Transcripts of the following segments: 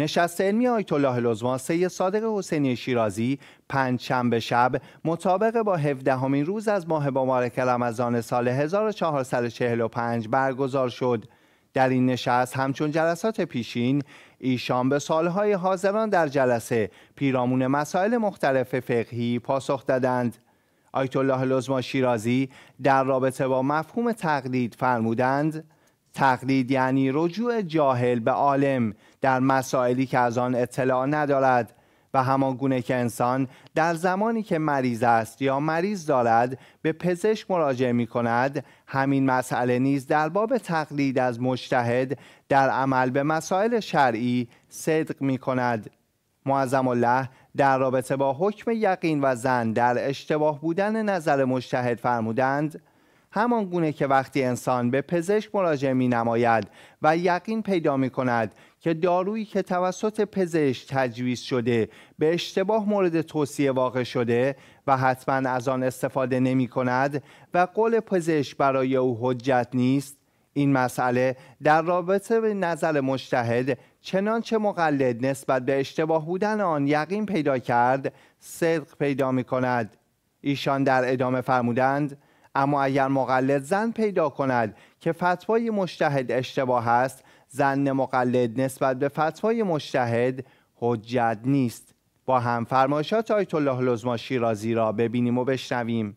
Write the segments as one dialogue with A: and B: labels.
A: نشست علمی آیت الله لزما سید صادق حسینی شیرازی پنج شنبه شب مطابق با هفدهمین روز از ماه مبارک رمضان سال 1445 برگزار شد در این نشست همچون جلسات پیشین ایشان به سالهای حاضران در جلسه پیرامون مسائل مختلف فقهی پاسخ دادند آیت الله لزما شیرازی در رابطه با مفهوم تقلید فرمودند تقلید یعنی رجوع جاهل به عالم در مسائلی که از آن اطلاع ندارد و همان گونه که انسان در زمانی که مریض است یا مریض دارد به پزشک مراجعه می کند همین مسئله نیز در باب تقلید از مجتهد در عمل به مسائل شرعی صدق می کند معظم الله در رابطه با حکم یقین و زن در اشتباه بودن نظر مجتهد فرمودند همان گونه که وقتی انسان به پزشک مراجعه می نماید و یقین پیدا می کند که دارویی که توسط پزشک تجویز شده به اشتباه مورد توصیه واقع شده و حتما از آن استفاده نمی کند و قول پزشک برای او حجت نیست این مسئله در رابطه به نظر مشتهد چنانچه مقلد نسبت به اشتباه بودن آن یقین پیدا کرد صدق پیدا می کند ایشان در ادامه فرمودند اما اگر مقلد زن پیدا کند که فتوای مشتهد اشتباه است زن مقلد نسبت به فتوای مشتهد حجت نیست با هم فرمایشات آیت الله لزما شیرازی را ببینیم و بشنویم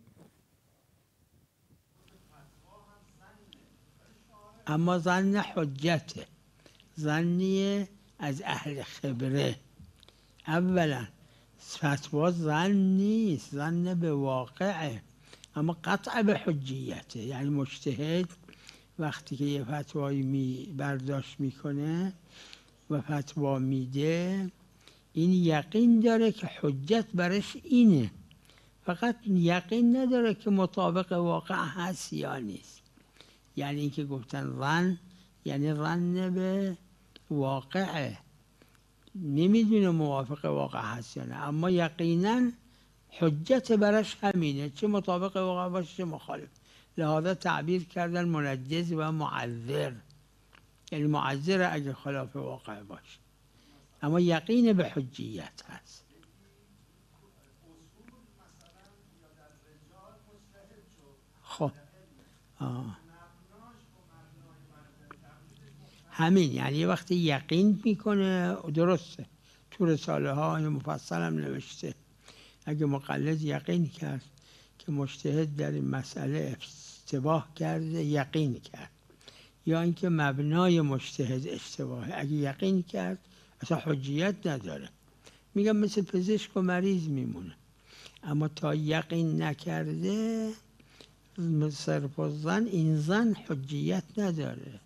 B: اما زن حجته زنیه از اهل خبره اولا فتوا زن نیست زن به واقعه اما قطع به حجیته یعنی مجتهد وقتی که یه فتوایی می برداشت میکنه و فتوا میده این یقین داره که حجت برش اینه فقط یقین نداره که مطابق واقع هست یا نیست یعنی اینکه گفتن رن یعنی رن به واقعه نمیدونه موافق واقع هست یا نه اما یقینا حجت برش همینه چه مطابق واقع باشه چه مخالف لهذا تعبیر کردن منجز و معذر یعنی معذر خلاف واقع باشه اما یقین به حجیت هست خب همین یعنی وقتی یقین میکنه درسته تو رساله ها مفصل هم نوشته اگه مقلد یقین کرد که مجتهد در این مسئله اشتباه کرده یقین کرد یا اینکه مبنای مجتهد اشتباهه اگه یقین کرد اصلا حجیت نداره میگم مثل پزشک و مریض میمونه اما تا یقین نکرده صرف زن این زن حجیت نداره